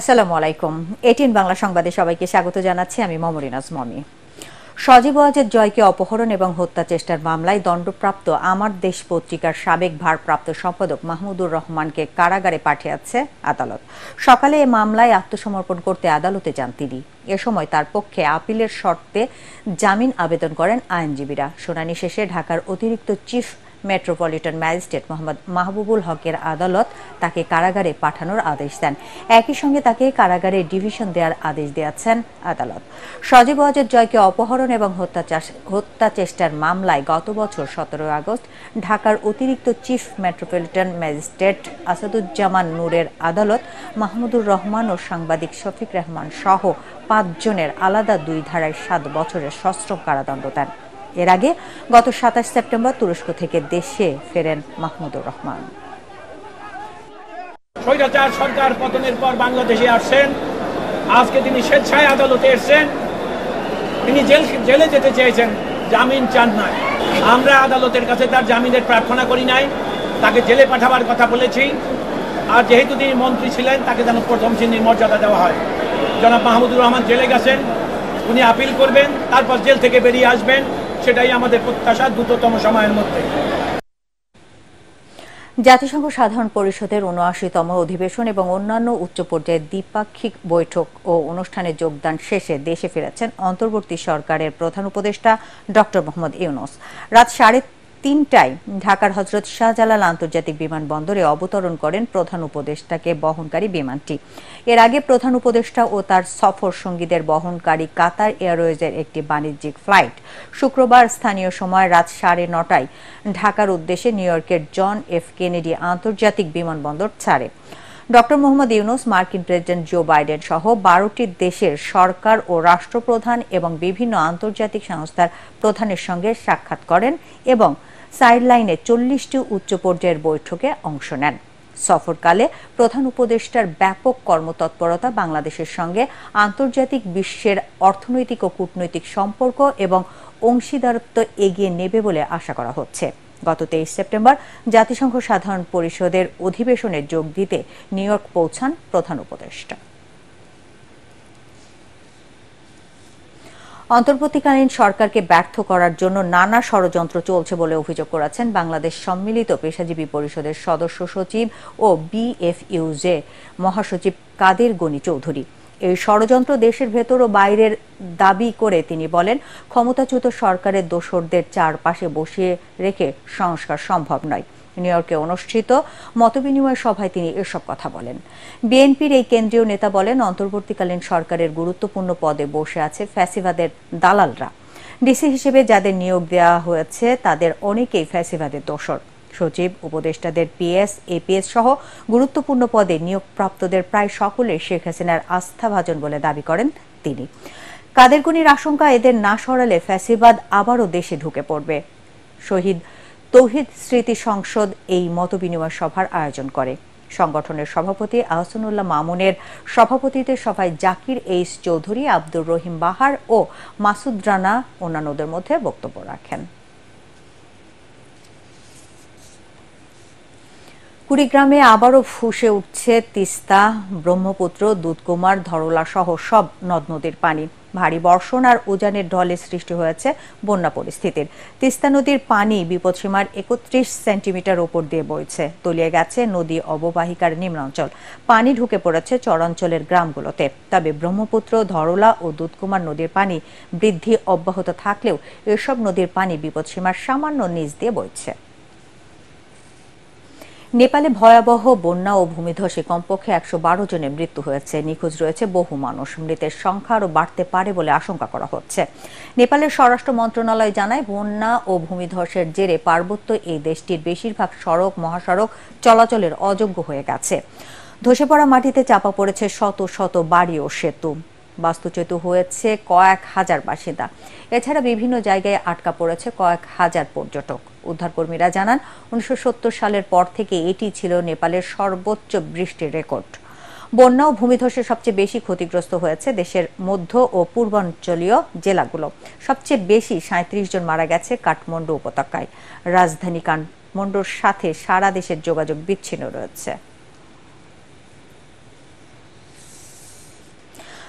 আসসালামু আলাইকুম এটিন বাংলা সংবাদে সবাইকে স্বাগত জানাচ্ছি আমি মমরিনাজ মমি সজীব ওয়াজেদ জয়কে অপহরণ এবং হত্যা চেষ্টার মামলায় দণ্ডপ্রাপ্ত আমার দেশ পত্রিকার সাবেক ভারপ্রাপ্ত সম্পাদক মাহমুদুর রহমানকে কারাগারে পাঠিয়েছে আদালত সকালে এ মামলায় আত্মসমর্পণ করতে আদালতে যান তিনি এ সময় তার পক্ষে আপিলের শর্তে জামিন আবেদন করেন আইনজীবীরা শুনানি শেষে ঢাকার অতিরিক্ত chief metropolitan magistrate Mohammad Mahbubul হকের আদালত তাকে কারাগারে পাঠানোর আদেশ দেন একই সঙ্গে তাকে কারাগারে ডিভিশন দেওয়ার আদেশ দিয়েছেন আদালত সজীব অজের জয়কে অপহরণ এবং হত্যা চেষ্টার মামলায় গত বছর সতেরো আগস্ট ঢাকার অতিরিক্ত চিফ মেট্রোপলিটন ম্যাজিস্ট্রেট আসাদুজ্জামান নূরের আদালত মাহমুদুর রহমান ও সাংবাদিক শফিক রহমান সহ পাঁচজনের আলাদা দুই ধারায় সাত বছরের সশ্রম কারাদণ্ড দেন এর আগে গত সাতাশ সেপ্টেম্বর তুরস্ক থেকে দেশে ফেরেন মাহমুদুর রহমান স্বৈরাচার সরকার পতনের পর বাংলাদেশে আসছেন আজকে তিনি স্বেচ্ছায় আদালতে এসছেন তিনি জেল জেলে যেতে চেয়েছেন জামিন চান না আমরা আদালতের কাছে তার জামিনের প্রার্থনা করি নাই তাকে জেলে পাঠাবার কথা বলেছি আর যেহেতু তিনি মন্ত্রী ছিলেন তাকে যেন প্রথম শ্রেণীর মর্যাদা দেওয়া হয় জনাব মাহমুদুর রহমান জেলে গেছেন উনি আপিল করবেন তারপর জেল থেকে বেরিয়ে আসবেন সেটাই আমাদের প্রত্যাশা দ্রুততম সময়ের মধ্যে জাতিসংঘ সাধারণ পরিষদের উনআশিতম অধিবেশন এবং অন্যান্য উচ্চ পর্যায়ের দ্বিপাক্ষিক বৈঠক ও অনুষ্ঠানে যোগদান শেষে দেশে ফিরেছেন অন্তর্বর্তী সরকারের প্রধান উপদেষ্টা ডক্টর মোহাম্মদ ইউনুস রাত সাড়ে তিনটায় ঢাকার হজরত শাহজালাল আন্তর্জাতিক বিমানবন্দরে অবতরণ করেন প্রধান উপদেষ্টাকে বহনকারী বিমানটি এর আগে প্রধান উপদেষ্টা ও তার সফর সঙ্গীদের বহনকারী কাতার এয়ারওয়েজের একটি বাণিজ্যিক ফ্লাইট শুক্রবার স্থানীয় সময় রাত সাড়ে নটায় ঢাকার উদ্দেশ্যে নিউ ইয়র্কের জন এফ কেনেডি আন্তর্জাতিক বিমানবন্দর ছাড়ে ডক্টর মোহাম্মদ ইউনুস মার্কিন প্রেসিডেন্ট জো বাইডেন সহ বারোটি দেশের সরকার ও রাষ্ট্রপ্রধান এবং বিভিন্ন আন্তর্জাতিক সংস্থার প্রধানের সঙ্গে সাক্ষাৎ করেন এবং সাইডলাইনে চল্লিশটি উচ্চ পর্যায়ের বৈঠকে অংশ নেন সফরকালে প্রধান উপদেষ্টার ব্যাপক কর্মতৎপরতা বাংলাদেশের সঙ্গে আন্তর্জাতিক বিশ্বের অর্থনৈতিক ও কূটনৈতিক সম্পর্ক এবং অংশীদারত্ব এগিয়ে নেবে বলে আশা করা হচ্ছে গত তেইশ সেপ্টেম্বর জাতিসংঘ সাধারণ পরিষদের অধিবেশনে যোগ দিতে নিউ ইয়র্ক পৌঁছান প্রধান উপদেষ্টা অন্তর্বর্তীকালীন সরকারকে ব্যর্থ করার জন্য নানা ষড়যন্ত্র চলছে বলে অভিযোগ করেছেন বাংলাদেশ সম্মিলিত পেশাজীবী পরিষদের সদস্য সচিব ও বিএফইউজে মহাসচিব কাদের গনি চৌধুরী এই ষড়যন্ত্র দেশের ভেতর ও বাইরের দাবি করে তিনি বলেন ক্ষমতাচ্যুত সরকারের দোসরদের চারপাশে বসিয়ে রেখে সংস্কার সম্ভব নয় নিউ ইয়র্কে অনুষ্ঠিত মতবিনিময় সভায় তিনি এসব কথা বলেন বিএনপির এই কেন্দ্রীয় নেতা বলেন অন্তর্বর্তীকালীন সরকারের গুরুত্বপূর্ণ পদে বসে আছে ফ্যাসিবাদের দালালরা ডিসি হিসেবে যাদের নিয়োগ দেওয়া হয়েছে তাদের অনেকেই ফ্যাসিবাদের দোষর সচিব উপদেষ্টাদের পিএস এপিএস সহ গুরুত্বপূর্ণ পদে নিয়োগপ্রাপ্তদের প্রায় সকলে শেখ হাসিনার আস্থাভাজন বলে দাবি করেন তিনি কাদের গুনির আশঙ্কা এদের না সরালে ফ্যাসিবাদ আবারও দেশে ঢুকে পড়বে শহীদ তৌহিদ স্মৃতি সংসদ এই মতবিনিময় সভার আয়োজন করে সংগঠনের সভাপতি আহসানুল্লাহ মামুনের সভাপতিতে সভায় জাকির এইস চৌধুরী আব্দুর রহিম বাহার ও মাসুদ রানা অন্যান্যদের মধ্যে বক্তব্য রাখেন কুড়িগ্রামে আবারও ফুসে উঠছে তিস্তা ব্রহ্মপুত্র দুধকুমার ধরলা সহ সব নদ নদীর পানি ভারী বর্ষণ আর উজানের ঢলে সৃষ্টি হয়েছে বন্যা পরিস্থিতির তিস্তা নদীর পানি বিপদসীমার একত্রিশ সেন্টিমিটার ওপর দিয়ে বইছে তলিয়ে গেছে নদী অববাহিকার নিম্নাঞ্চল পানি ঢুকে পড়েছে চরাঞ্চলের গ্রামগুলোতে তবে ব্রহ্মপুত্র ধরলা ও দুধকুমার নদীর পানি বৃদ্ধি অব্যাহত থাকলেও এসব নদীর পানি বিপদসীমার সামান্য নিচ দিয়ে বইছে নেপালে ভয়াবহ বন্যা ও ভূমিধসে কমপক্ষে একশো বারো জনের মৃত্যু হয়েছে নিখোঁজ রয়েছে বহু মানুষ মৃতের সংখ্যা আরও বাড়তে পারে বলে আশঙ্কা করা হচ্ছে নেপালের স্বরাষ্ট্র মন্ত্রণালয় জানায় বন্যা ও ভূমিধসের জেরে পার্বত্য এই দেশটির বেশিরভাগ সড়ক মহাসড়ক চলাচলের অযোগ্য হয়ে গেছে ধসে পড়া মাটিতে চাপা পড়েছে শত শত বাড়ি ও সেতু বাস্তুচ্যুত হয়েছে কয়েক হাজার বাসিন্দা এছাড়া বিভিন্ন জায়গায় আটকা পড়েছে কয়েক হাজার পর্যটক উদ্ধারকর্মীরা জানান উনিশশো সালের পর থেকে এটি ছিল নেপালের সর্বোচ্চ বৃষ্টির রেকর্ড বন্যা ও ভূমিধসে সবচেয়ে বেশি ক্ষতিগ্রস্ত হয়েছে দেশের মধ্য ও পূর্বাঞ্চলীয় জেলাগুলো সবচেয়ে বেশি সাঁত্রিশ জন মারা গেছে কাঠমান্ডু উপত্যকায় রাজধানী কাঠমান্ডুর সাথে সারা দেশের যোগাযোগ বিচ্ছিন্ন রয়েছে